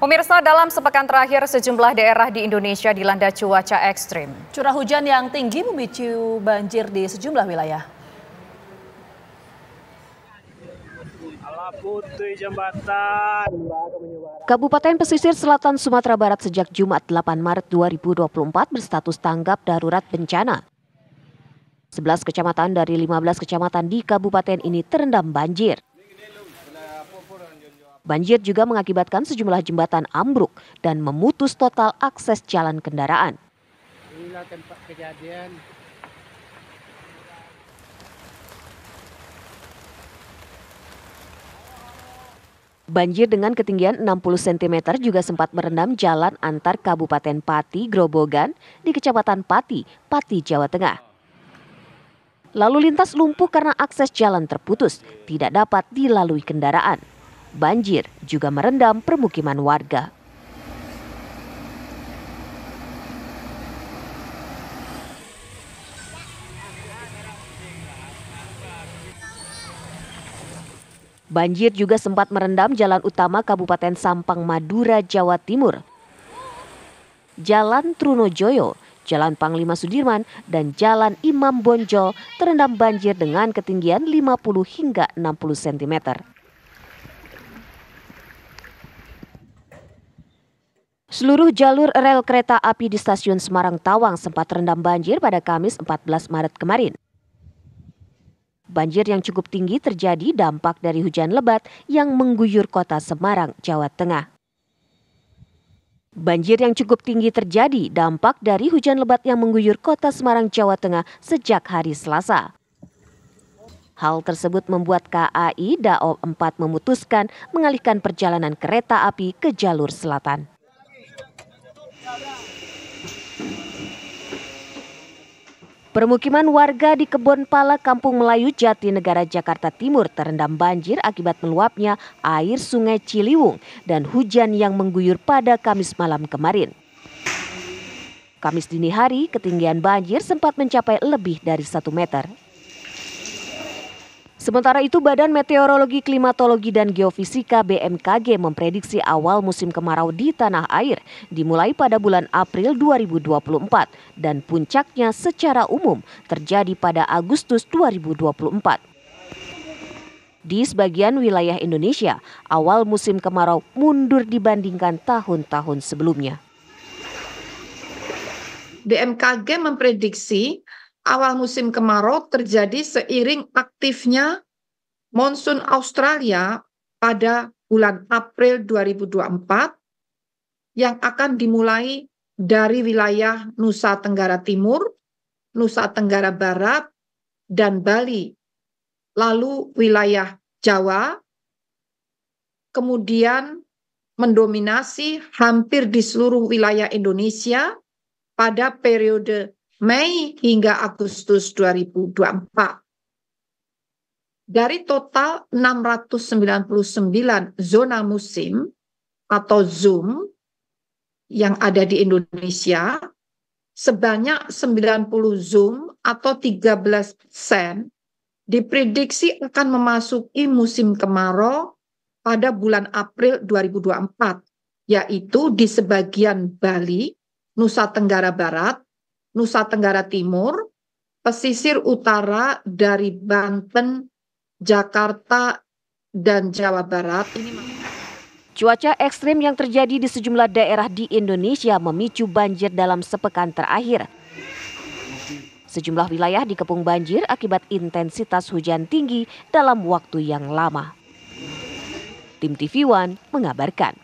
Pemirsa dalam sepekan terakhir sejumlah daerah di Indonesia dilanda cuaca ekstrim. Curah hujan yang tinggi memicu banjir di sejumlah wilayah. Kabupaten Pesisir Selatan Sumatera Barat sejak Jumat 8 Maret 2024 berstatus tanggap darurat bencana. 11 kecamatan dari 15 kecamatan di kabupaten ini terendam banjir. Banjir juga mengakibatkan sejumlah jembatan ambruk dan memutus total akses jalan kendaraan. Inilah tempat kejadian. Banjir dengan ketinggian 60 cm juga sempat merendam jalan antar Kabupaten Pati, Grobogan di Kecamatan Pati, Pati, Jawa Tengah. Lalu lintas lumpuh karena akses jalan terputus, tidak dapat dilalui kendaraan banjir juga merendam permukiman warga. Banjir juga sempat merendam jalan utama Kabupaten Sampang Madura, Jawa Timur. Jalan Trunojoyo, Jalan Panglima Sudirman, dan Jalan Imam Bonjol terendam banjir dengan ketinggian 50 hingga 60 cm. Seluruh jalur rel kereta api di stasiun Semarang Tawang sempat terendam banjir pada Kamis 14 Maret kemarin. Banjir yang cukup tinggi terjadi dampak dari hujan lebat yang mengguyur kota Semarang, Jawa Tengah. Banjir yang cukup tinggi terjadi dampak dari hujan lebat yang mengguyur kota Semarang, Jawa Tengah sejak hari Selasa. Hal tersebut membuat KAI Daob 4 memutuskan mengalihkan perjalanan kereta api ke jalur selatan. Permukiman warga di Kebon Pala, Kampung Melayu, Jati Negara Jakarta Timur terendam banjir akibat meluapnya air sungai Ciliwung dan hujan yang mengguyur pada Kamis malam kemarin. Kamis dini hari, ketinggian banjir sempat mencapai lebih dari satu meter Sementara itu, Badan Meteorologi, Klimatologi, dan Geofisika BMKG memprediksi awal musim kemarau di tanah air dimulai pada bulan April 2024 dan puncaknya secara umum terjadi pada Agustus 2024. Di sebagian wilayah Indonesia, awal musim kemarau mundur dibandingkan tahun-tahun sebelumnya. BMKG memprediksi awal musim kemarau terjadi seiring aktifnya monsun Australia pada bulan April 2024 yang akan dimulai dari wilayah Nusa Tenggara Timur, Nusa Tenggara Barat, dan Bali. Lalu wilayah Jawa, kemudian mendominasi hampir di seluruh wilayah Indonesia pada periode Mei hingga Agustus 2024. Dari total 699 zona musim atau ZOOM yang ada di Indonesia, sebanyak 90 ZOOM atau 13 persen diprediksi akan memasuki musim kemarau pada bulan April 2024, yaitu di sebagian Bali, Nusa Tenggara Barat, Nusa Tenggara Timur, pesisir utara dari Banten, Jakarta, dan Jawa Barat. Ini Cuaca ekstrim yang terjadi di sejumlah daerah di Indonesia memicu banjir dalam sepekan terakhir. Sejumlah wilayah dikepung banjir akibat intensitas hujan tinggi dalam waktu yang lama. Tim TV One mengabarkan.